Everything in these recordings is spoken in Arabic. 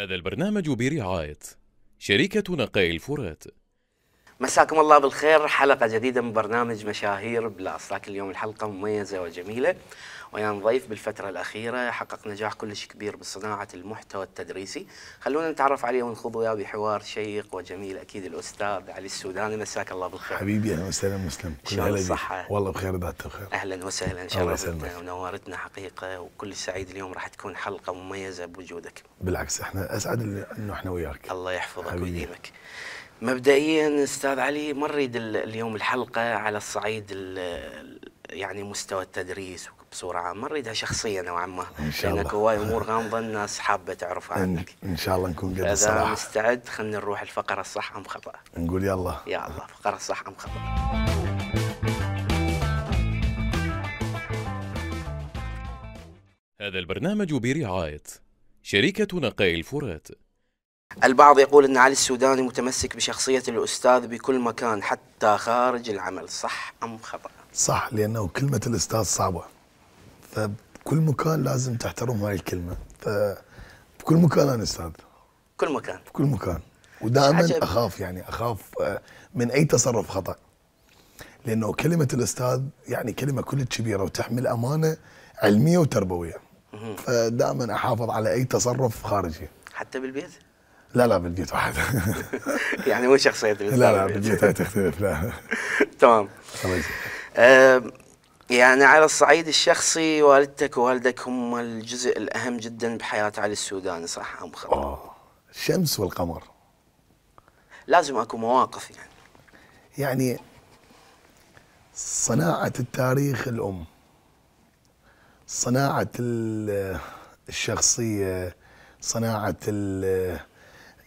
هذا البرنامج برعاية شركة نقاء الفرات مساكم الله بالخير حلقة جديدة من برنامج مشاهير بلاس لكن اليوم الحلقة مميزة وجميلة ويان ضيف بالفترة الأخيرة حقق نجاح كلش كبير بصناعة المحتوى التدريسي خلونا نتعرف عليه ونخوض وياه بحوار شيق وجميل أكيد الأستاذ علي السوداني مساك الله بالخير حبيبي أهلا وسهلا مسلم كل هلا صحة والله بخير ذات الخير أهلا وسهلا إن شاء الله ونورتنا حقيقة وكل سعيد اليوم راح تكون حلقة مميزة بوجودك بالعكس احنا أسعد أنه احنا وياك الله يحفظك ويديمك مبدئيا استاذ علي ما نريد اليوم الحلقه على الصعيد يعني مستوى التدريس بصوره عامه نريدها شخصيه نوعا ما ان شاء الله لانك هواي امور غامضه الناس حابه تعرفها عنك ان شاء الله نكون قد الصراحه اذا مستعد خلينا نروح الفقره الصح ام خطا نقول يلا يلا فقره صح ام خطا هذا البرنامج برعاية شركة نقي الفرات البعض يقول أن علي السوداني متمسك بشخصية الأستاذ بكل مكان حتى خارج العمل صح أم خطأ؟ صح لأنه كلمة الأستاذ صعبة فبكل مكان لازم تحترم هاي الكلمه فبكل مكان انا استاذ كل مكان بكل مكان ودائما اخاف يعني اخاف آه، من اي تصرف خطا لانه كلمه الاستاذ يعني كلمه كلش كبيره وتحمل امانه علميه وتربويه فدائما احافظ على اي تصرف خارجي حتى بالبيت؟ لا لا بالبيت واحد يعني مو شخصية لا لا بالبيت هاي تختلف لا تمام يعني على الصعيد الشخصي والدتك ووالدك هم الجزء الأهم جدا بحياة علي السوداني صح أم خطأ؟ الشمس والقمر لازم أكو مواقف يعني يعني صناعة التاريخ الأم صناعة الشخصية صناعة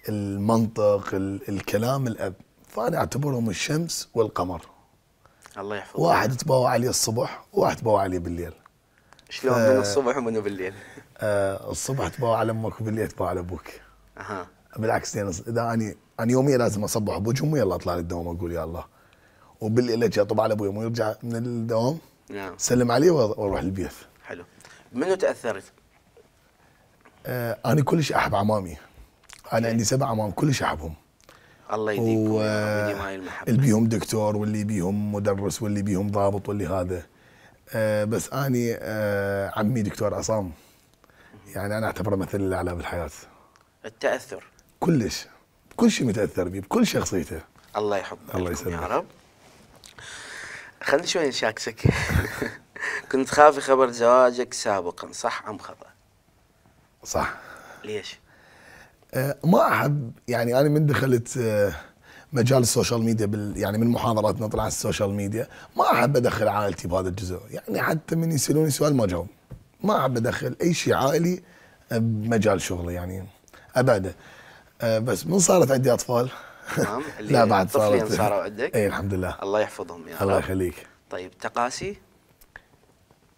المنطق الكلام الأب فأنا أعتبرهم الشمس والقمر الله يحفظك واحد تباوع عليه الصبح وواحد تباوع عليه بالليل شلون من آه، الصبح ومن بالليل؟ آه الصبح تباوع على امك وبالليل تباوع على ابوك اها بالعكس يعني اذا اني انا يوميا لازم اصبح ابوي امي يلا اطلع للدوام اقول يا الله وبالليل اجي اطب على ابوي يوم يرجع من الدوام نعم سلم عليه واروح البيت حلو منو تاثرت؟ آه انا كلش احب عمامي انا إيه. عندي سبع عمام كلش احبهم الله يديم هاي المحبه اللي بيهم دكتور واللي بيهم مدرس واللي بيهم ضابط واللي هذا أه بس اني أه عمي دكتور عصام يعني انا اعتبره مثل الاعلى بالحياه التاثر كلش بكل شيء متاثر به بكل شخصيته الله يحفظك الله يسلمك يا رب خلني شوي نشاكسك كنت خافي خبر زواجك سابقا صح ام خطا؟ صح ليش؟ آه، ما احب يعني انا من دخلت آه، مجال السوشيال ميديا بال يعني من محاضرات نطلع على السوشيال ميديا ما احب ادخل عائلتي بهذا الجزء يعني حتى من يسالوني سؤال ما جاوب ما احب ادخل اي شيء عائلي آه، بمجال شغلي يعني ابعده بس من صارت عندي اطفال نعم لا بعد صارت صاروا عندك اي الحمد لله الله يحفظهم يا رب الله يخليك طيب تقاسي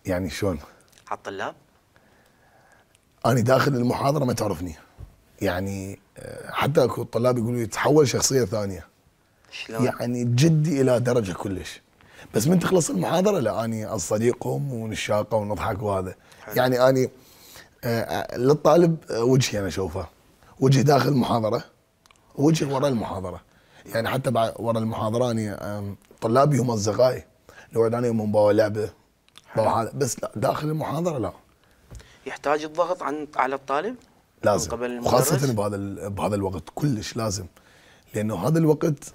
يعني شلون؟ على الطلاب؟ انا داخل المحاضره ما تعرفني يعني آه، حتى الطلاب يقولوا يتحول شخصيه ثانيه شلون؟ يعني جدي الى درجه كلش بس من تخلص المحاضره لا اني اصديقهم ونشاقه ونضحك وهذا حلو. يعني اني آه، آه، للطالب وجهي انا اشوفه وجهي داخل المحاضره وجه ورا المحاضره يعني حتى بعد ورا المحاضره اني طلابي هم اصدقائي نقعد انا يوم باوع لعبه هذا بس لا داخل المحاضره لا يحتاج الضغط عن على الطالب؟ لازم وخاصة بهذا بهذا الوقت كلش لازم لانه هذا الوقت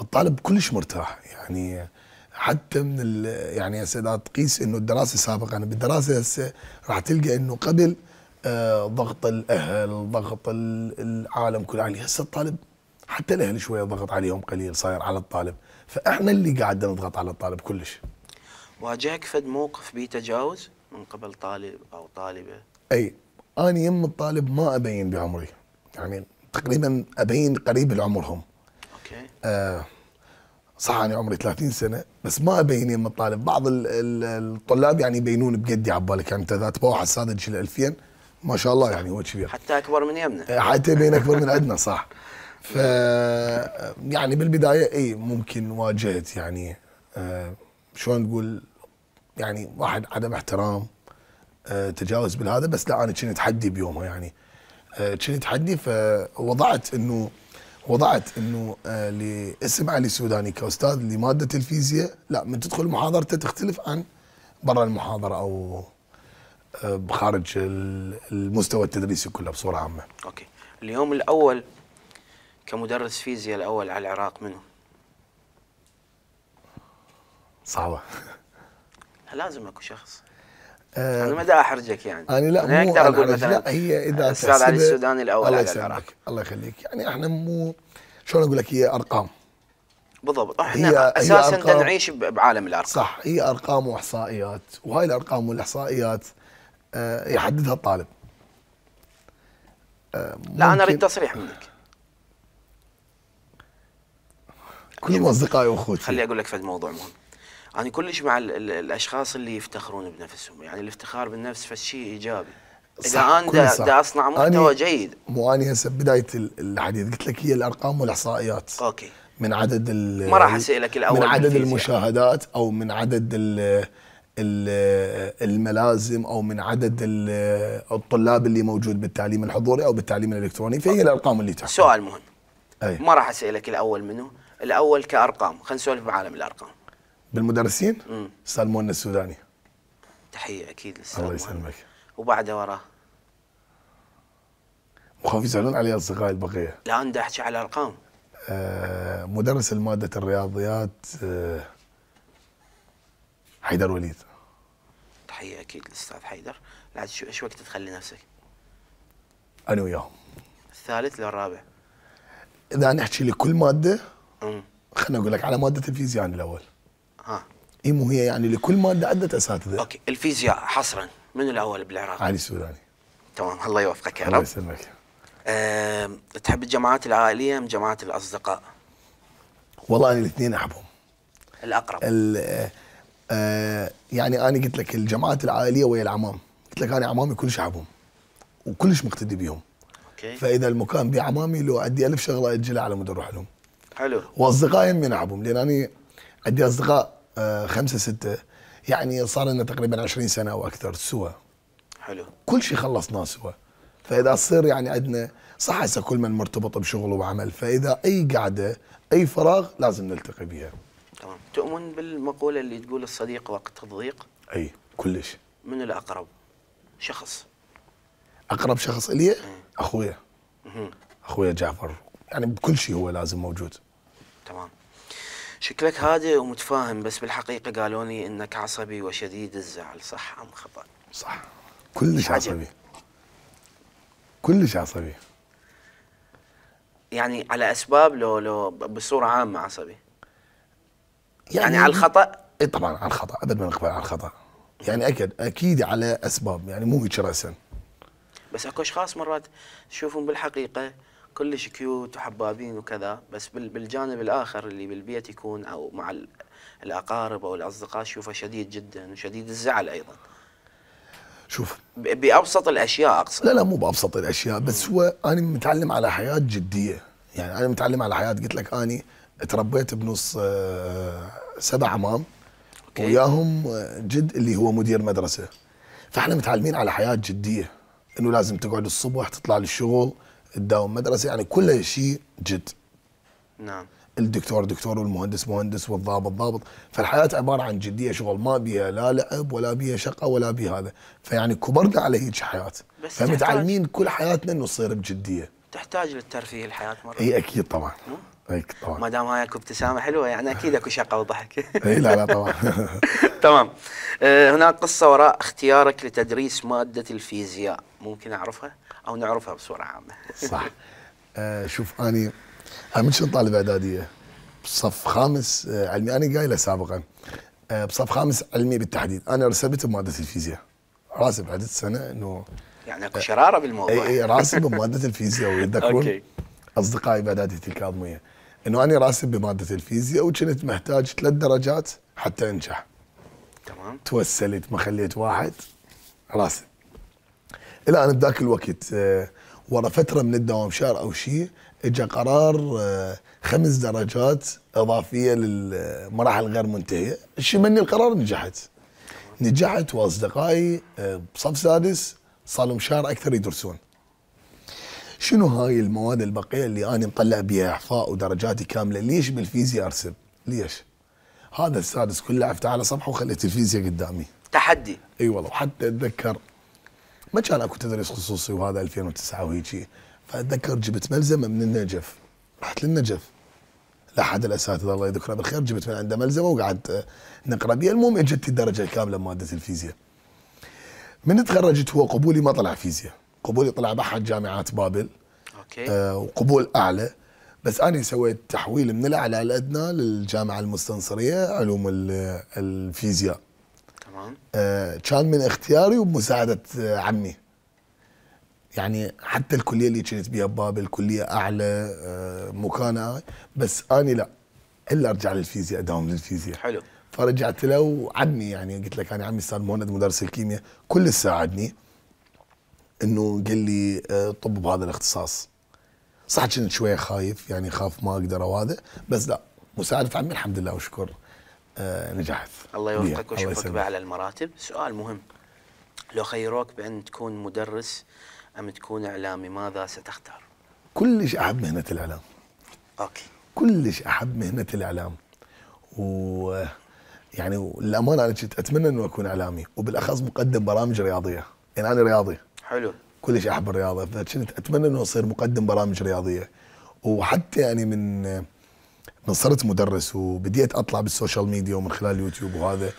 الطالب كلش مرتاح يعني حتى من يعني هسه اذا تقيس انه الدراسه سابقا يعني بالدراسه هسه راح تلقى انه قبل آه ضغط الاهل ضغط العالم كله عليه هسه الطالب حتى الاهل شويه ضغط عليهم قليل صاير على الطالب فاحنا اللي قاعد نضغط على الطالب كلش واجهك فد موقف بتجاوز تجاوز من قبل طالب او طالبه اي انا يم الطالب ما ابين بعمري يعني تقريبا ابين قريب لعمرهم اوكي آه صح انا عمري 30 سنه بس ما ابين يم الطالب بعض الـ الـ الطلاب يعني يبينون بقدي على بالك يعني انت اذا تبوح السادة تشيل 2000 ما شاء الله يعني هو كبير حتى اكبر من يمنا آه، حتى يبين اكبر من عندنا صح ف يعني بالبدايه اي ممكن واجهت يعني آه شلون نقول يعني واحد عدم احترام تجاوز بالهذا بس لا انا كنت تحدي بيومها يعني آه، كنت تحدي فوضعت انه وضعت انه آه، لاسم علي السوداني كاستاذ لماده الفيزياء لا من تدخل محاضرته تختلف عن برا المحاضره او بخارج آه، المستوى التدريسي كله بصوره عامه. اوكي، اليوم الاول كمدرس فيزياء الاول على العراق منه؟ صعبه. لازم اكو شخص آه، انا ما دا احرجك يعني انا لا مو اقدر اقول مثلا لا هي اذا استاذ علي السوداني الاول الله يسلمك الله يخليك يعني احنا مو شلون اقول لك هي ارقام بالضبط احنا هي اساسا هي نعيش بعالم الارقام صح هي ارقام واحصائيات وهاي الارقام والاحصائيات آه، يحددها الطالب آه، لا انا اريد تصريح منك كلهم يعني اصدقائي واخوتي خليني اقول لك في الموضوع مهم انا يعني كلش مع الاشخاص اللي يفتخرون بنفسهم يعني الافتخار بالنفس فشيء ايجابي اذا انا دا, دا اصنع محتوى جيد مو انا هسه بدايه الحديث قلت لك هي الارقام والاحصائيات اوكي من عدد ما راح اسالك الاول من عدد المشاهدات يعني. او من عدد الـ الـ الملازم او من عدد الطلاب اللي موجود بالتعليم الحضوري او بالتعليم الالكتروني فهي أوكي. الارقام اللي تحكم سؤال مهم أي. ما راح اسالك الاول منه الاول كارقام خلينا نسولف بعالم الارقام بالمدرسين سلمون السوداني تحيه اكيد للسلمون الله يسلمك وبعده وراه مخاف يزعلون علي اصدقائي البقيه لا انت احكي على ارقام آه مدرس الماده الرياضيات آه حيدر وليد تحيه اكيد للاستاذ حيدر لا شو ايش وقت تخلي نفسك؟ انا وياهم الثالث للرابع اذا نحكي لكل ماده خليني اقول لك على ماده الفيزياء انا الاول ها اي مو هي يعني لكل ماده عده اساتذه اوكي الفيزياء حصرا من الاول بالعراق؟ علي السوداني تمام الله يوفقك يا رب الله يسلمك أه تحب الجماعات العائليه ام جماعات الاصدقاء؟ والله انا الاثنين احبهم الاقرب آه يعني انا قلت لك الجماعات العائليه ويا العمام قلت لك انا عمامي كلش احبهم وكلش مقتدي بيهم اوكي فاذا المكان بعمامي لو عندي ألف شغله اجلها على مود اروح لهم حلو واصدقائي من احبهم لان انا عندي اصدقاء آه، خمسه سته يعني صار لنا تقريبا 20 سنه او اكثر سوا حلو كل شيء خلصناه سوا فاذا تصير يعني عندنا صح هسه كل من مرتبط بشغله وعمل فاذا اي قعده اي فراغ لازم نلتقي بها تمام تؤمن بالمقوله اللي تقول الصديق وقت الضيق اي كلش من الاقرب شخص اقرب شخص الي إيه. اخويا اخويا جعفر يعني بكل شيء هو لازم موجود تمام شكلك هادئ ومتفاهم بس بالحقيقه قالوا لي انك عصبي وشديد الزعل صح ام خطا صح كلش عصبي كلش عصبي يعني على اسباب لو لو بصوره عامه عصبي يعني, يعني على الخطا اي طبعا على الخطا ابد ما نقبل على الخطا يعني اكيد اكيد على اسباب يعني مو هيك راسا بس اكو اشخاص مرات تشوفهم بالحقيقه كلش كيوت وحبابين وكذا بس بالجانب الاخر اللي بالبيت يكون او مع الاقارب او الاصدقاء شوفه شديد جدا وشديد الزعل ايضا شوف بابسط الاشياء اقصد لا لا مو بابسط الاشياء بس هو انا متعلم على حياه جديه يعني انا متعلم على حياه قلت لك اني تربيت بنص آه، سبع عمام أوكي. وياهم آه، جد اللي هو مدير مدرسه فاحنا متعلمين على حياه جديه انه لازم تقعد الصبح تطلع للشغل الدوام مدرسه يعني كل شيء جد نعم الدكتور دكتور والمهندس مهندس والضابط ضابط فالحياة عبارة عن جدية شغل ما بيها لا لعب ولا بيها شقة ولا بيها هذا فيعني كبرنا على هيك حياة فمتعلمين كل حياتنا انه تصير بجدية تحتاج للترفيه الحياة مرة اي اكيد طبعا اكيد طبعا ما دام هاي اكو ابتسامة حلوة يعني اكيد اكو شقة وضحك اي لا لا طبعا تمام آه، هناك قصة وراء اختيارك لتدريس مادة الفيزياء ممكن اعرفها؟ او نعرفها بصوره عامه صح آه شوف اني انا من طالب اعداديه بصف خامس آه علمي انا قايله سابقا آه بصف خامس علمي بالتحديد انا رسبت بماده الفيزياء راسب عدد سنه انه يعني اكو شراره بالموضوع اي اي راسب بماده الفيزياء ويتذكرون اصدقائي بعدادي تلك الاضميه انه انا راسب بماده الفيزياء وكنت محتاج ثلاث درجات حتى انجح تمام توسلت ما خليت واحد راسب الى ان بذاك الوقت آه، ورا فتره من الدوام شهر او شيء اجى قرار آه، خمس درجات اضافيه للمراحل غير منتهيه، الشيء مني القرار نجحت. نجحت واصدقائي آه، بصف سادس صار لهم شهر اكثر يدرسون. شنو هاي المواد البقيه اللي انا مطلع بها احفاء ودرجاتي كامله، ليش بالفيزياء ارسم؟ ليش؟ هذا السادس كله عفت على صفحه وخليت الفيزياء قدامي. تحدي. اي والله وحتى اتذكر ما كان اكو تدريس خصوصي وهذا 2009 وهيجي فاتذكر جبت ملزمه من النجف رحت للنجف لاحد الاساتذه الله يذكره بالخير جبت من عنده ملزمه وقعدت نقرا بها المهم اجت الدرجه الكامله بماده الفيزياء من تخرجت هو قبولي ما طلع فيزياء قبولي طلع باحد جامعات بابل اوكي آه وقبول اعلى بس انا سويت تحويل من الاعلى الادنى للجامعه المستنصريه علوم الفيزياء نعم. آه كان من اختياري وبمساعده آه عمي يعني حتى الكليه اللي كنت بيها باب كليه اعلى آه مكانه آه، بس اني لا الا ارجع للفيزياء اداوم للفيزياء حلو فرجعت له وعمي يعني قلت لك انا عمي استاذ مهند مدرس الكيمياء كل ساعدني انه قال لي آه، طب بهذا الاختصاص صح كنت شويه خايف يعني خاف ما اقدر وهذا بس لا مساعدة عمي الحمد لله وشكر آه، نجحت الله يوفقك ويشوفك باعلى المراتب سؤال مهم لو خيروك بأن تكون مدرس أم تكون إعلامي ماذا ستختار؟ كلش أحب مهنة الإعلام أوكي كلش أحب مهنة الإعلام و يعني للأمانة أنا كنت أتمنى أنه أكون إعلامي وبالأخص مقدم برامج رياضية يعني أنا رياضي حلو كلش أحب الرياضة فكنت أتمنى أنه أصير مقدم برامج رياضية وحتى يعني من من صرت مدرس وبديت اطلع بالسوشيال ميديا ومن خلال اليوتيوب وهذا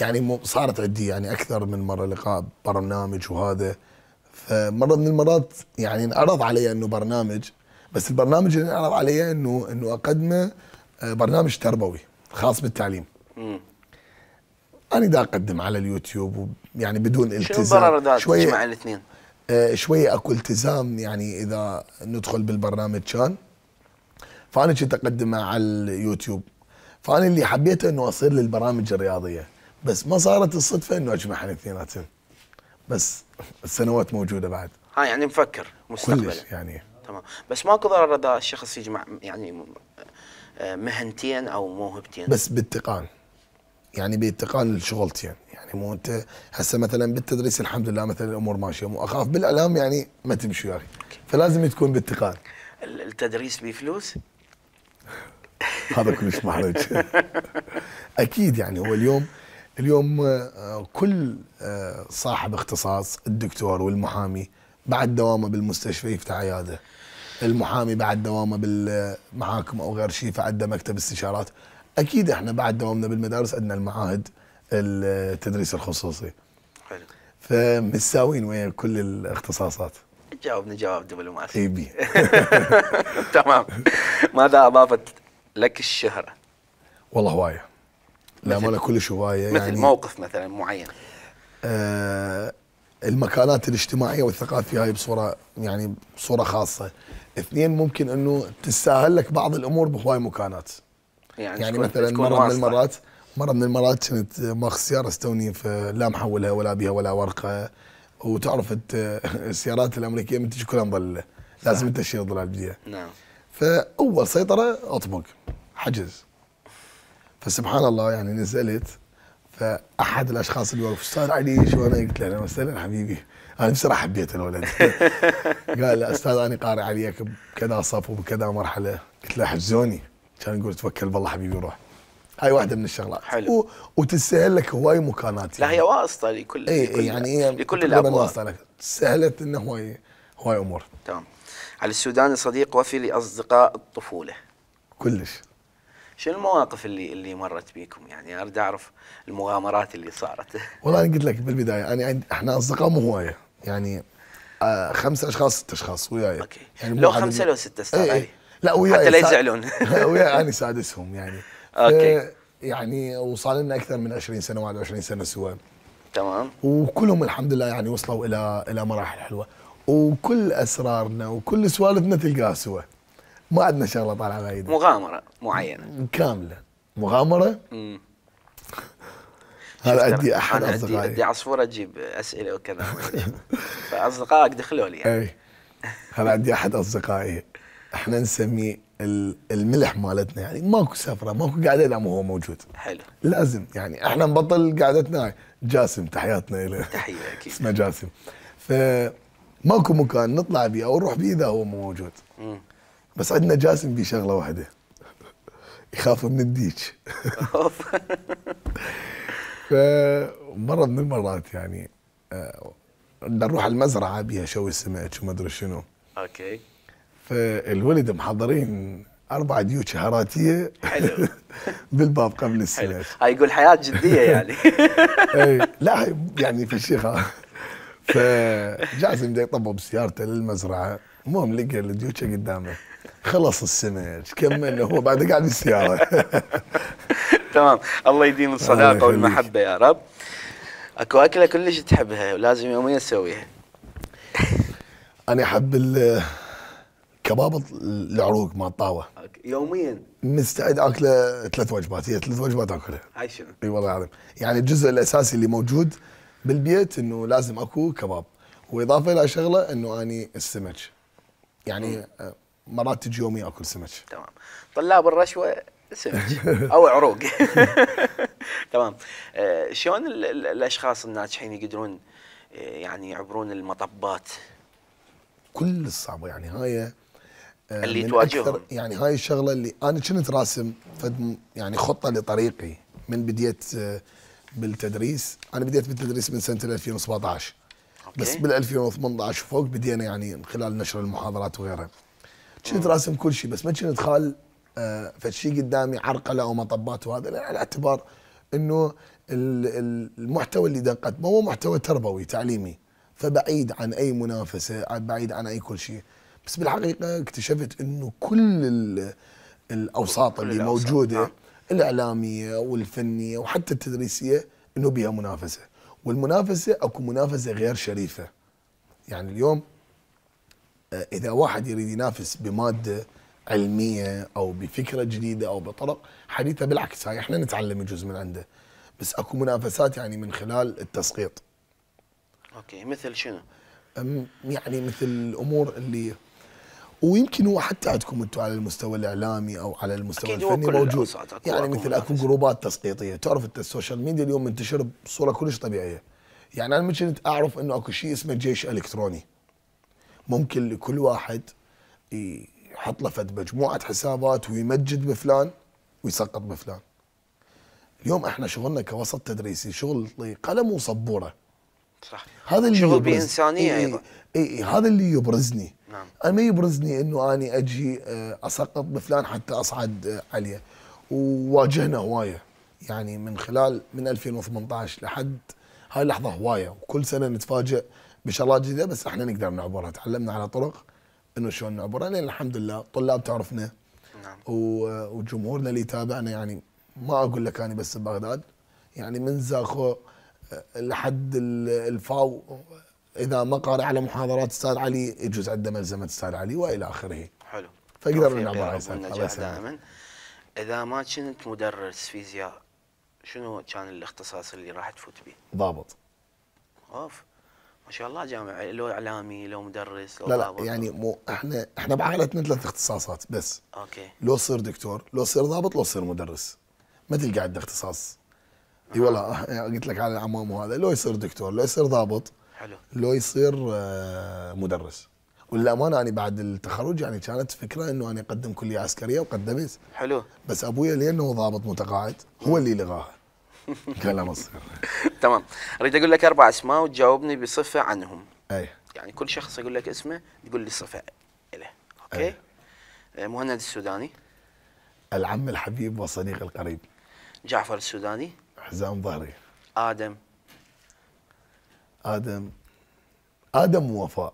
يعني صارت عندي يعني اكثر من مره لقاء برنامج وهذا فمره من المرات يعني انعرض علي انه برنامج بس البرنامج اللي انعرض علي انه انه اقدمه آه، برنامج تربوي خاص بالتعليم. امم انا دا اقدم على اليوتيوب يعني بدون التزام شويه مع الاثنين؟ آه، شويه اكو التزام يعني اذا ندخل بالبرنامج كان فانا كنت اقدمها على اليوتيوب فانا اللي حبيته انه اصير للبرامج الرياضيه بس ما صارت الصدفه انه اجمع الاثنيناتهم بس السنوات موجوده بعد ها يعني مفكر مستقبل يعني تمام بس ماكو ضرر اذا الشخص يجمع يعني مهنتين او موهبتين بس باتقان يعني باتقان لشغلتين يعني مو انت هسه مثلا بالتدريس الحمد لله مثلا الامور ماشيه مو اخاف بالاعلام يعني ما تمشي يا اخي فلازم تكون باتقان التدريس بفلوس؟ هذا مش محرج اكيد يعني هو اليوم اليوم آه، كل آه، صاحب اختصاص الدكتور والمحامي بعد دوامه بالمستشفى يفتح عياده المحامي بعد دوامه بالمحاكم او غير شيء فعنده مكتب استشارات اكيد احنا بعد دوامنا بالمدارس عندنا المعاهد التدريس الخصوصي حلو فمتساويين ويا كل الاختصاصات جاوبني جواب دبلوماسي اي بي تمام ماذا اضافت لك الشهره والله هوايه لا ما كلش هوايه مثل يعني موقف مثلا معين آه المكانات الاجتماعيه والثقافيه هاي بصوره يعني بصوره خاصه اثنين ممكن انه تستاهل لك بعض الامور بهواي مكانات يعني, يعني مثلا مره من المرات مره من المرات كنت ماخذ سياره استوني فلا محولها ولا بها ولا ورقه وتعرف السيارات الامريكيه من كلها مظلله لازم انت تشيل ظلال بيها نعم فاول سيطره اطبق حجز فسبحان الله يعني نزلت فاحد الاشخاص اللي وقف استاذ علي شو انا قلت له انا مثلا حبيبي انا بصراحه حبيت الولد قال استاذ انا قارئ عليك بكذا صف وبكذا مرحله قلت له حجزوني كان يقول توكل بالله حبيبي روح هاي واحده من الشغلات حلو وتسهل لك هواي مكانات يعني. لا هي واسطه لكل اي إيه، يعني لكل الابواب واسطه لك سهلت انه هواي هواي امور تمام على السوداني صديق وفي لأصدقاء الطفولة كلش شو المواقف اللي اللي مرت بيكم يعني اريد اعرف المغامرات اللي صارت والله انا قلت لك بالبدايه انا يعني احنا اصدقاء مو هوايه يعني آه خمسة اشخاص ست اشخاص وياي اوكي يعني لو خمسة لو ستة استاذ ايه. إيه. علي لا وياي حتى لا يزعلون وياي انا يعني سادسهم يعني اوكي يعني وصار لنا اكثر من 20 سنه 21 سنه سوا تمام وكلهم الحمد لله يعني وصلوا الى الى مراحل حلوه وكل اسرارنا وكل سوالفنا تلقاها سوا ما عندنا شغله طالعه بعيده مغامره معينه كامله مغامره امم هذا عندي احد اصدقائي عندي عندي عصفوره تجيب اسئله وكذا فاصدقائك دخلوا لي يعني. اي هذا عندي احد اصدقائي احنا نسميه الملح مالتنا يعني ماكو سفره ماكو قاعده الا ما هو موجود حلو لازم يعني احنا نبطل قعدتنا جاسم تحياتنا له تحيه اكيد اسمه جاسم ف ماكو مكان نطلع بيه او نروح بيه اذا هو مو موجود بس عندنا جاسم بيه شغله واحده يخاف من الديك فمره من المرات يعني آه، بدنا نروح على المزرعه بيها شوي سمك وما ادري شنو اوكي فالولد محضرين اربع ديوت شهراتيه حلو بالباب قبل السمك هاي يقول حياه جديه يعني اي لا يعني في الشيخ فجاسم جاي يطبب سيارته للمزرعه المهم لقى الديوتشه قدامه خلص السمج كمل هو بعد قاعد بالسياره تمام الله يديم الصداقه والمحبه يا رب اكو اكله كلش تحبها ولازم يوميا تسويها انا احب الكباب العروق مع الطاوه يوميا مستعد اكله ثلاث وجبات هي ثلاث وجبات اكلها هاي شنو اي والله العظيم يعني الجزء الاساسي اللي موجود بالبيت انه لازم اكو كباب واضافه الى شغله انه اني السمك يعني آه، مرات تجي يومي اكل سمك تمام طلاب الرشوه سمك او عروق تمام آه، شلون الاشخاص الناجحين يقدرون آه، يعني يعبرون المطبات كل الصعبه يعني هاي اللي تواجههم يعني هاي الشغله اللي انا كنت راسم يعني خطه لطريقي من بديت بالتدريس انا بديت بالتدريس من سنه 2017 أوكي. بس بال 2018 وفوق بدينا يعني من خلال نشر المحاضرات وغيرها كنت راسم كل شيء بس ما كنت خال آه، فشي قدامي عرقله ومطبات وهذا على اعتبار انه المحتوى اللي دقت ما هو محتوى تربوي تعليمي فبعيد عن اي منافسه بعيد عن اي كل شيء بس بالحقيقه اكتشفت انه كل الاوساط اللي موجوده نعم. الاعلاميه والفنيه وحتى التدريسيه انه بها منافسه والمنافسه اكو منافسه غير شريفه يعني اليوم آه، اذا واحد يريد ينافس بماده علميه او بفكره جديده او بطرق حديثه بالعكس هاي احنا نتعلم جزء من عنده بس اكو منافسات يعني من خلال التسقيط اوكي مثل شنو يعني مثل الامور اللي ويمكن هو حتى عندكم انتم على المستوى الاعلامي او على المستوى الفني موجود يعني مثل اكو جروبات تسقيطيه تعرف انت السوشيال ميديا اليوم منتشر بصوره كلش طبيعيه يعني انا كنت اعرف انه اكو شيء اسمه جيش الكتروني ممكن لكل واحد يحط له فد مجموعه حسابات ويمجد بفلان ويسقط بفلان اليوم احنا شغلنا كوسط تدريسي شغل قلم وصبوره صح هذا اللي شغل بانسانيه ايضا اي هذا اللي يبرزني نعم انا ما يبرزني انه اني اجي آه، اسقط بفلان حتى اصعد آه، عليه وواجهنا هوايه يعني من خلال من 2018 لحد هاي اللحظه هوايه وكل سنه نتفاجئ بشغلات جديده بس احنا نقدر نعبرها تعلمنا على طرق انه شلون نعبرها لان الحمد لله طلاب تعرفنا نعم. آه، وجمهورنا اللي يتابعنا يعني ما اقول لك انا بس ببغداد يعني من زاخو لحد الفاو اذا ما قارئ على محاضرات استاذ علي يجوز عنده ملزمه استاذ علي والى اخره. حلو. فاقدر نعبر عن الله دائما. اذا ما كنت مدرس فيزياء شنو كان الاختصاص اللي راح تفوت به؟ ضابط. اوف ما شاء الله جامع لو اعلامي لو مدرس لو لا ضابط يعني مو احنا احنا بعائلتنا ثلاث اختصاصات بس. اوكي. لو صير دكتور، لو صير ضابط، لو صير مدرس. ما تلقى عنده اختصاص. اي والله قلت لك على العمام وهذا لو يصير دكتور لو يصير ضابط حلو لو يصير آه، مدرس وللامانه يعني بعد التخرج يعني كانت فكره انه انا اقدم كليه عسكريه وقدمت حلو بس ابويا لانه ضابط متقاعد هو اللي لغاها قال لا مصير تمام اريد اقول لك اربع اسماء وتجاوبني بصفه عنهم اي يعني كل شخص اقول لك اسمه تقول لي صفه له اوكي أي. آه، مهند السوداني العم الحبيب والصديق القريب جعفر السوداني حزام ظهري ادم ادم ادم ووفاء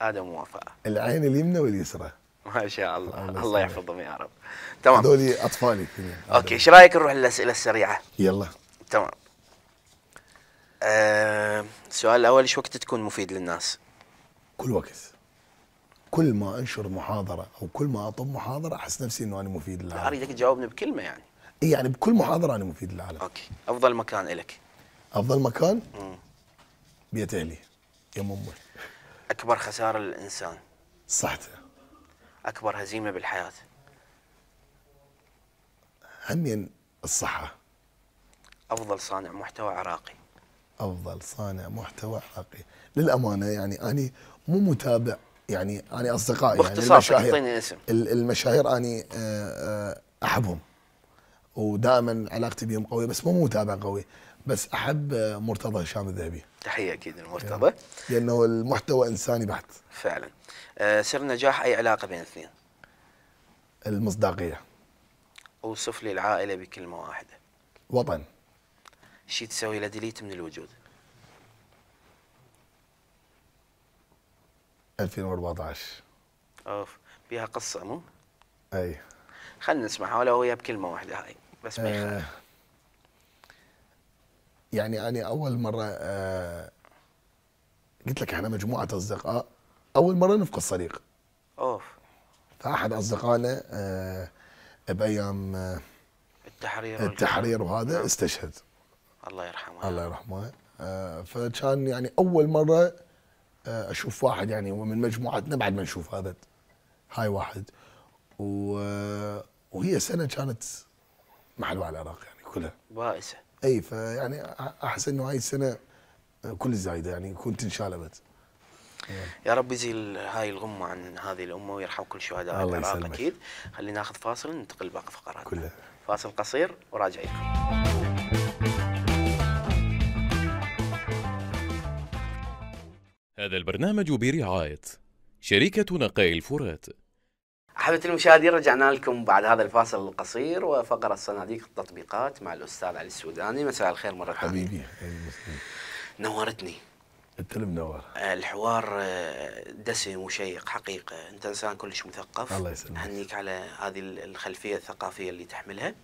ادم ووفاء العين اليمنى واليسرى ما شاء الله الله, الله يحفظهم يا رب تمام هذول اطفالي اوكي ايش رايك نروح للاسئله السريعه يلا تمام السؤال آه، الاول ايش وقت تكون مفيد للناس كل وقت كل ما انشر محاضره او كل ما اطب محاضره احس نفسي انه انا مفيد للعالم اريدك تجاوبني بكلمه يعني يعني بكل محاضره انا مفيد للعالم اوكي افضل مكان لك افضل مكان؟ مم. بيت علي يم امي اكبر خساره للانسان صحته اكبر هزيمه بالحياه همين الصحه افضل صانع محتوى عراقي افضل صانع محتوى عراقي للامانه يعني اني مو متابع يعني اني اصدقائي يعني المشاهير اسم. المشاهير اني آه، آه، احبهم ودائما علاقتي بهم قويه بس مو متابع قوي بس احب مرتضى هشام الذهبي تحيه اكيد لمرتضى يعني لانه المحتوى انساني بحت فعلا آه، سر نجاح اي علاقه بين الاثنين المصداقيه اوصف لي العائله بكلمه واحده وطن شي تسوي له ديليت من الوجود 2014 اوف بيها قصه مو؟ اي خلينا نسمعها ولا هي بكلمه واحده هاي بس ما يخالف آه. يعني انا اول مره آه قلت لك احنا مجموعه اصدقاء اول مره نفقد صديق اوف فاحد اصدقائنا آه بايام آه التحرير التحرير وهذا نعم. استشهد الله يرحمه الله يرحمه آه فكان يعني اول مره آه اشوف واحد يعني ومن مجموعتنا بعد ما نشوف هذا هاي واحد و... آه، وهي سنه كانت محلوه على العراق يعني كلها بائسه اي فيعني احس انه هاي السنه كل زايده يعني كنت انشالبت يا رب يزيل هاي الغمه عن هذه الامه ويرحم كل شهداء العراق اكيد خلينا ناخذ فاصل ننتقل باقي فقراتنا كلها فاصل قصير وراجعين هذا البرنامج برعاية شركة نقاي الفرات أحبتي المشاهدين رجعنا لكم بعد هذا الفاصل القصير وفقرة صناديق التطبيقات مع الأستاذ علي السوداني مساء الخير مرة ثانية حبيبي نورتني انت المنور الحوار آه، دسم وشيق حقيقه انت انسان كلش مثقف الله يسلمك اهنيك على هذه الخلفيه الثقافيه اللي تحملها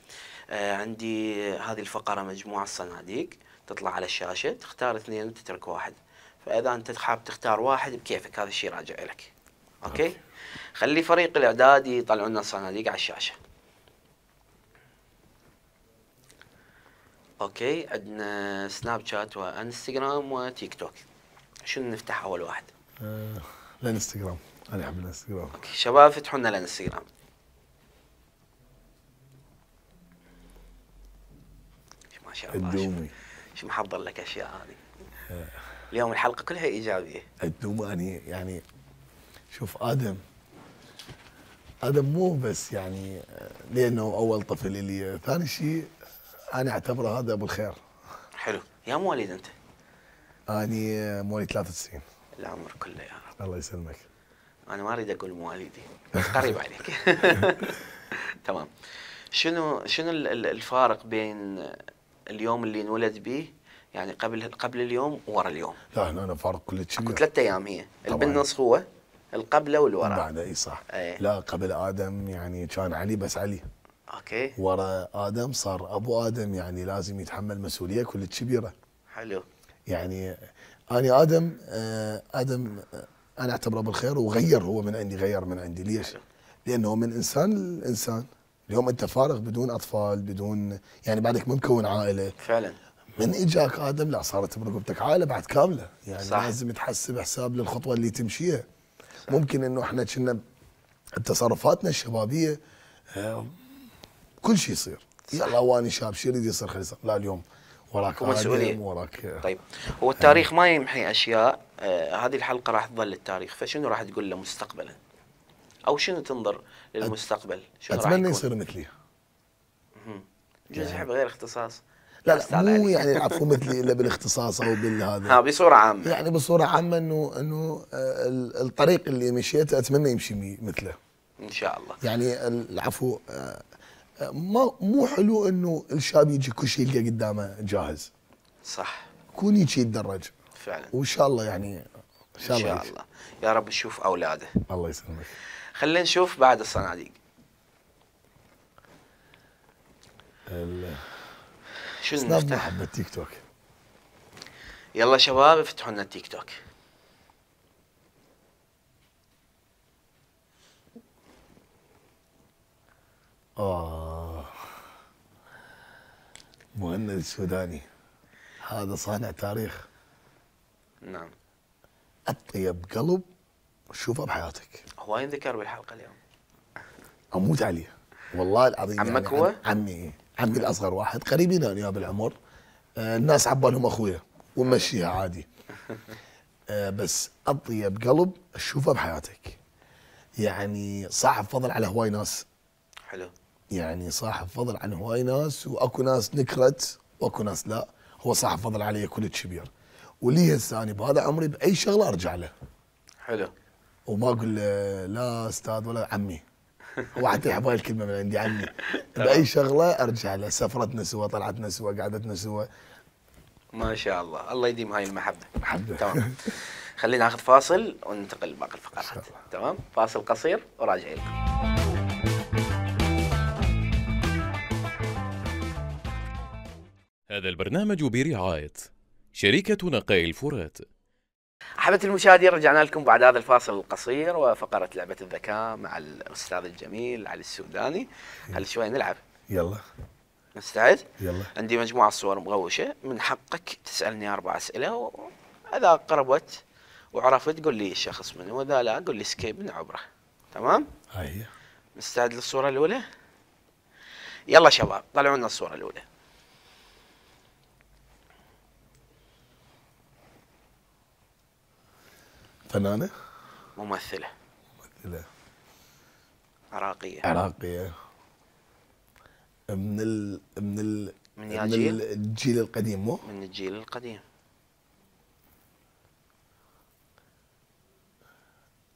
آه، عندي هذه الفقره مجموعه الصناديق تطلع على الشاشه تختار اثنين وتترك واحد فاذا انت حاب تختار واحد بكيفك هذا الشيء راجع لك اوكي, أوكي. خلي فريق الاعداد يطلعون لنا الصناديق على الشاشه اوكي عندنا سناب شات وانستغرام وتيك توك شنو نفتح اول واحد آه، الانستغرام انا احب الانستغرام اوكي شباب فتحوا لنا الانستغرام ما شاء الله الدومي شو محضر لك اشياء هذه آه. اليوم الحلقه كلها ايجابيه الدوم اني يعني شوف ادم هذا مو بس يعني لانه اول طفل لي ثاني شيء انا اعتبره هذا ابو الخير حلو يا مواليد انت اني مواليد 93 العمر كله يا رب الله يسلمك انا ما اريد اقول مواليدي قريب عليك تمام شنو شنو الفارق بين اليوم اللي انولد به يعني قبل قبل اليوم ورا اليوم لا هنا فارق كل شيء اكو ثلاث ايام هي بالنص هو القبله والوراء بعد اي صح أي. لا قبل ادم يعني كان علي بس علي اوكي ورا ادم صار ابو ادم يعني لازم يتحمل مسؤوليه كل كبيره حلو يعني انا ادم آه، ادم آه، انا اعتبره بالخير وغير هو من عندي غير من عندي ليش؟ حلو. لانه من انسان لانسان اليوم انت فارغ بدون اطفال بدون يعني بعدك ما مكون عائله فعلا من اجاك ادم لا صارت برقبتك عائله بعد كامله يعني صح. لازم تحسب حساب للخطوه اللي تمشيها ممكن انه احنا كنا تصرفاتنا الشبابيه آه، كل شيء يصير يلا واني شاب شو يريد يصير خلص يصير لا اليوم وراك مسؤوليه وراك طيب هو التاريخ ما يمحي اشياء آه هذه الحلقه راح تظل للتاريخ فشنو راح تقول له مستقبلا؟ او شنو تنظر للمستقبل؟ شنو اتمنى يصير مثلي جزء يعني. غير اختصاص لا لا مو يعني العفو مثلي الا بالاختصاص او بالهذا اه بصوره عامه يعني بصوره عامه انه انه آه، الطريق اللي مشيته اتمنى يمشي مثله ان شاء الله يعني العفو آه، آه، ما مو حلو انه الشاب يجي كل شيء يلقى قدامه جاهز صح كون يجي يتدرج فعلا وان شاء الله يعني ان شاء الله ان شاء الله يا رب نشوف اولاده الله يسلمك خلينا نشوف بعد الصناديق شو نفتح؟ بالتيك توك يلا شباب افتحوا لنا التيك توك آه مهند السوداني هذا صانع تاريخ نعم أطيب قلب شوفه بحياتك هو ذكر بالحلقة اليوم أموت عليه والله العظيم عمك يعني هو؟ عمي عندي الاصغر واحد قريبين انا يعني بالعمر آه، الناس عبالهم اخويا ومشيها عادي آه، بس اطيب قلب اشوفه بحياتك يعني صاحب فضل على هواي ناس حلو يعني صاحب فضل عن هواي ناس واكو ناس نكرت واكو ناس لا هو صاحب فضل علي كل كبير ولي هسه انا بهذا عمري باي شغله ارجع له حلو وما اقول لا استاذ ولا عمي يحب هاي الكلمه من عندي عني باي شغله ارجع لها سفرتنا سوا طلعتنا سوا قعدتنا سوا ما شاء الله الله يديم هاي المحبه محبه تمام خلينا ناخذ فاصل وننتقل لباقي الفقرات تمام فاصل قصير وراجعين لكم هذا البرنامج برعاية شركة نقاي الفرات احبتي المشاهدين رجعنا لكم بعد هذا الفاصل القصير وفقره لعبه الذكاء مع الاستاذ الجميل علي السوداني هل شوي نلعب يلا مستعد؟ يلا عندي مجموعه صور مغوشه من حقك تسالني اربع اسئله واذا قربت وعرفت قول لي الشخص منه واذا لا قول لي سكيب من عبره تمام؟ هاي أيوه. مستعد للصوره الاولى؟ يلا شباب طلعوا لنا الصوره الاولى فنانة؟ ممثلة ممثلة عراقية عراقية من ال من ال من, من جيل؟ الجيل القديم مو؟ من الجيل القديم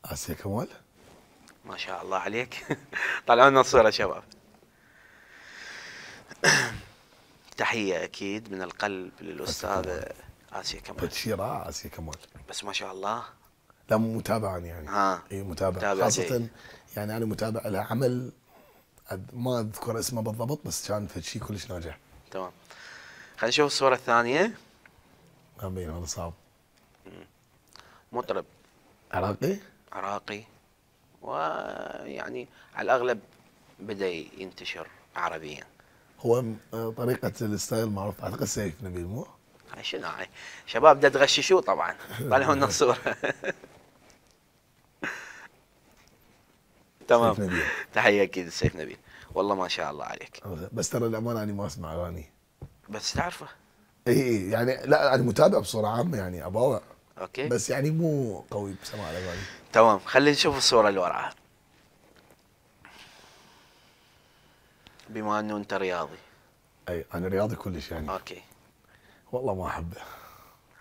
آسيا كمال ما شاء الله عليك طلعوا لنا الصورة شباب تحية أكيد من القلب للأستاذة آسيا كمال بتشيرة آسيا كمال بس ما شاء الله لا متابعا يعني ها اي متابع, خاصه يعني انا متابع لها عمل ما اذكر اسمه بالضبط بس كان في شيء كلش ناجح تمام خلينا نشوف الصوره الثانيه امين هذا صعب مطرب عراقي عراقي ويعني على الاغلب بدا ينتشر عربيا هو طريقه الستايل معروف اعتقد سيف نبيل مو شنو شباب دا تغششوه طبعا طلعوا لنا الصوره تمام تحيه اكيد لسيف نبيل والله ما شاء الله عليك بس ترى الامانه انا ما اسمع اغاني بس تعرفه اي إيه، يعني لا انا متابع بصوره عامه يعني اباوع اوكي بس يعني مو قوي بسماع الاغاني تمام خلينا نشوف الصوره اللي وراها بما انه انت رياضي اي انا رياضي كلش يعني اوكي والله ما احبه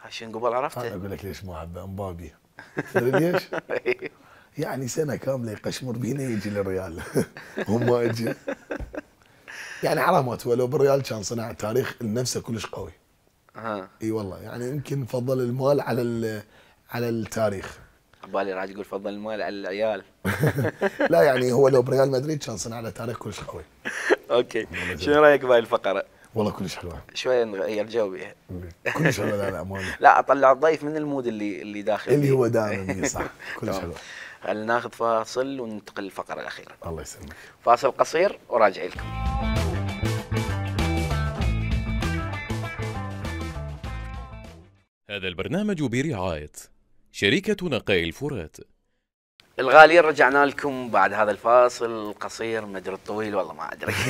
عشان قبل عرفته انا اقول لك ليش ما احبه امبابي تدري ليش؟ يعني سنه كامله يقشمر بينا يجي للريال هم اجى يعني علامات ولو بالريال كان صنع تاريخ لنفسه كلش قوي ها اي والله يعني يمكن فضل المال على على التاريخ بالي راح تقول فضل المال على العيال لا يعني هو لو بريال مدريد كان صنع له تاريخ كلش قوي اوكي شنو رايك بهاي الفقره؟ والله كلش حلوه شويه نغير جو بيها كلش حلوه لا لا لا اطلع الضيف من المود اللي اللي داخل اللي هو دائما صح كلش حلوه خلينا ناخذ فاصل وننتقل للفقره الاخيره الله يسلمك فاصل قصير وراجع لكم هذا البرنامج برعايه شركه نقاي الفرات الغاليين رجعنا لكم بعد هذا الفاصل القصير ما ادري الطويل والله ما ادري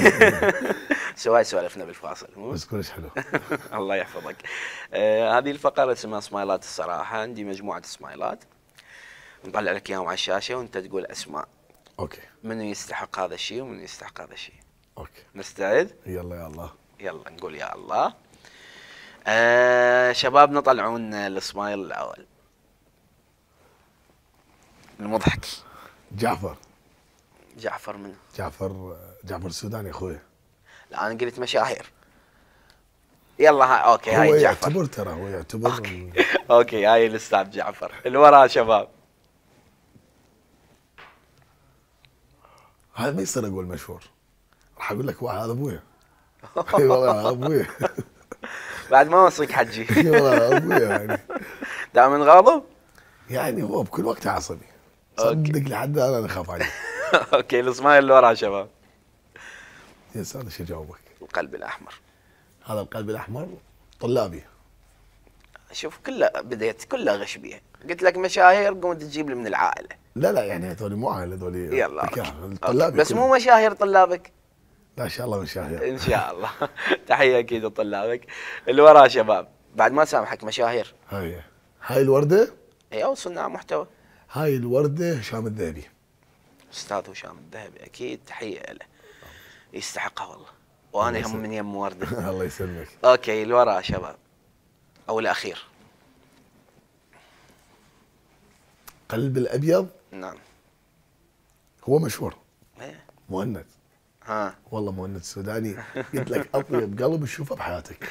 سواء سوالفنا بالفاصل مو بس كلش حلو الله يحفظك آه هذه الفقره اسمها سمايلات الصراحه عندي مجموعه سمايلات نطلع لك اياهم على الشاشه وانت تقول اسماء اوكي منو يستحق هذا الشيء ومنو يستحق هذا الشيء اوكي مستعد؟ يلا يا الله يلا نقول يا الله آه شبابنا طلعون السمايل الاول المضحك جعفر جعفر منو؟ جعفر جعفر السوداني اخوي لا انا قلت مشاهير يلا ها اوكي هاي جعفر هو يعتبر ترى هو يعتبر اوكي, أوكي هاي الاستاذ جعفر اللي وراه شباب هذا ما يصير اقول مشهور راح اقول لك هذا ابويا اي والله ابويا بعد ما وصلك حجي اي والله ابويا يعني دائما غاضب؟ يعني هو بكل وقت عصبي صدق لحد الان انا اخاف عليه اوكي الاسماعيل اللي وراه شباب يس انا شو اجاوبك؟ القلب الاحمر هذا القلب الاحمر طلابي شوف كله بديت كله غش بيه قلت لك مشاهير قمت تجيب لي من العائله لا لا يعني هذول مو عائله هذول يلا طلابي بس مو مشاهير طلابك لا ان شاء الله مشاهير ان شاء الله تحيه اكيد لطلابك اللي وراه شباب بعد ما سامحك مشاهير هاي هاي الورده اي او صناع محتوى هاي الورده هشام الذهبي استاذ هشام الذهبي اكيد تحيه له آه. يستحقها والله وانا هم من يم ورده الله يسلمك اوكي اللي وراه شباب او الاخير قلب الابيض نعم هو مشهور ايه مؤنث ها والله مؤنث سوداني قلت لك اطيب قلب تشوفه بحياتك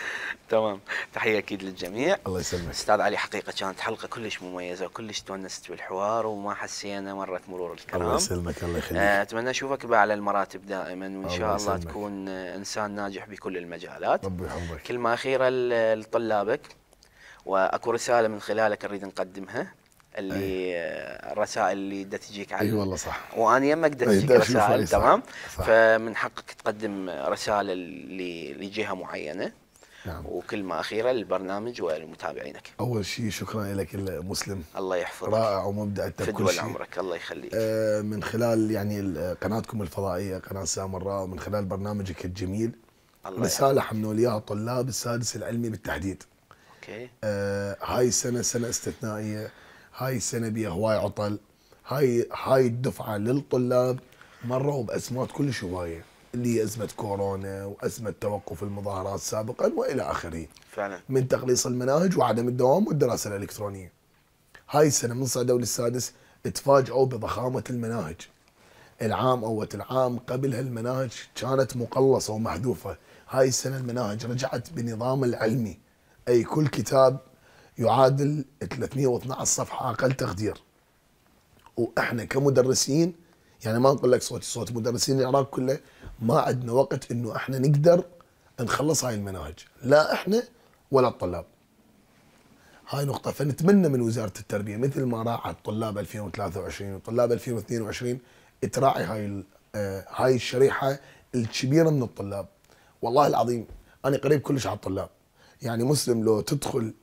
تمام تحيه اكيد للجميع الله يسلمك استاذ علي حقيقه كانت حلقه كلش مميزه وكلش تونست بالحوار وما حسينا مره مرور الكرام الله يسلمك الله يخليك آه، اتمنى اشوفك على المراتب دائما وان الله شاء الله, الله تكون انسان ناجح بكل المجالات ربي يحفظك كلمه اخيره لطلابك واكو رساله من خلالك نريد نقدمها اللي أي. الرسائل اللي دا تجيك على اي والله صح وانا يمك دا تجيك رسائل رسائل تمام صح. فمن حقك تقدم رساله لجهه معينه نعم. وكلمة أخيرة للبرنامج ولمتابعينك أول شيء شكرا لك مسلم الله يحفظك رائع ومبدع أنت بكل عمرك الله يخليك آه من خلال يعني قناتكم الفضائية قناة سامراء ومن خلال برنامجك الجميل الله رسالة حملوا اياها طلاب السادس العلمي بالتحديد أوكي. آه هاي السنة سنة استثنائية هاي السنه بيها هواي عطل هاي هاي الدفعه للطلاب مروا بازمات كلش هوايه اللي هي ازمه كورونا وازمه توقف المظاهرات سابقا والى اخره. فعلا. من تقليص المناهج وعدم الدوام والدراسه الالكترونيه. هاي السنه من صعدوا للسادس تفاجئوا بضخامه المناهج. العام اول العام قبلها المناهج كانت مقلصه ومحذوفه، هاي السنه المناهج رجعت بنظام العلمي اي كل كتاب يعادل 312 صفحه اقل تقدير واحنا كمدرسين يعني ما نقول لك صوتي صوت مدرسين العراق كله ما عندنا وقت انه احنا نقدر نخلص هاي المناهج لا احنا ولا الطلاب هاي نقطة فنتمنى من وزارة التربية مثل ما راعت طلاب 2023 وطلاب 2022 تراعي هاي آه، هاي الشريحة الكبيرة من الطلاب والله العظيم أنا قريب كلش على الطلاب يعني مسلم لو تدخل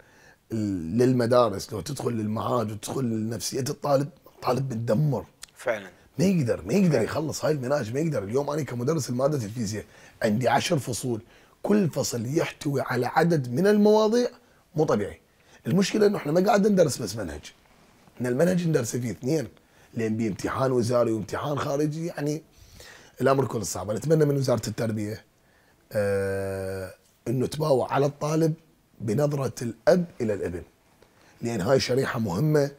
للمدارس لو تدخل للمعاهد وتدخل لنفسيه الطالب الطالب بتدمر فعلا ما يقدر ما يقدر يخلص هاي المناهج ما يقدر اليوم انا كمدرس لماده الفيزياء عندي عشر فصول كل فصل يحتوي على عدد من المواضيع مو طبيعي المشكله انه احنا ما قاعد ندرس بس منهج ان المنهج ندرسه فيه اثنين لان بيه امتحان وزاري وامتحان خارجي يعني الامر كله صعب نتمنى اتمنى من وزاره التربيه آه انه تباوع على الطالب بنظرة الأب إلى الابن لأن هاي شريحة مهمة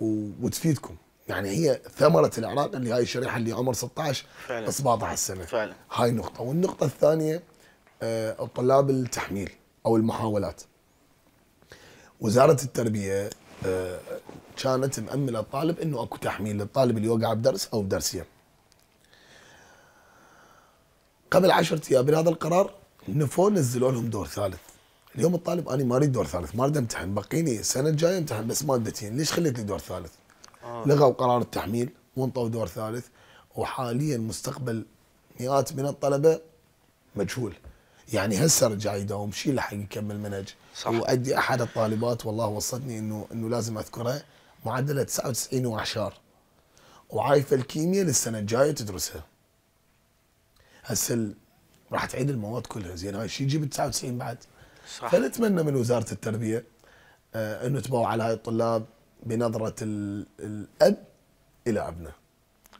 وتفيدكم يعني هي ثمرة العراق اللي هاي الشريحة اللي عمر 16 فعلا 17 سنة فعلا هاي نقطة والنقطة الثانية آه، طلاب التحميل أو المحاولات وزارة التربية آه، كانت مأملة الطالب أنه أكو تحميل للطالب اللي وقع بدرس أو بدرسين قبل عشرة أيام بهذا القرار نفوا نزلوا لهم دور ثالث اليوم الطالب انا ما اريد دور ثالث ما اريد امتحن بقيني السنه الجايه امتحن بس مادتين ليش خليت لي دور ثالث؟ آه. لغوا قرار التحميل وانطوا دور ثالث وحاليا مستقبل مئات من الطلبه مجهول يعني هسه رجع يداوم شيء لحق يكمل منهج صح وادي احد الطالبات والله وصتني انه انه لازم اذكرها معدلها 99 واعشار وعايفه الكيمياء للسنه الجايه تدرسها هسه راح تعيد المواد كلها زين هاي شي يجيب 99 بعد؟ صح. فنتمنى من وزاره التربيه آه، انه تبوا على هاي الطلاب بنظره الاب الى ابنه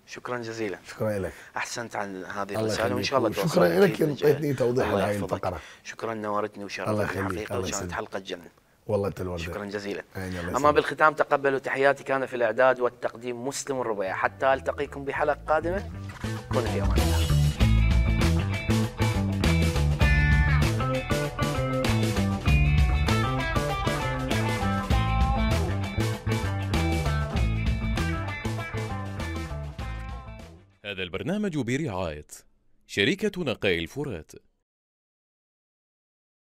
شكرا جزيلا شكرا لك احسنت عن هذه الرساله وان شاء الله شكرا لك اعطيتني توضيح لهذه هاي الفقره شكرا نورتني وشرفتني الحقيقه وكانت حلقه جنه والله انت الوالد شكرا جزيلا اما بالختام تقبلوا تحياتي كان في الاعداد والتقديم مسلم الربيع حتى التقيكم بحلقه قادمه كونوا في امان الله هذا البرنامج برعاية شركة نقاء الفرات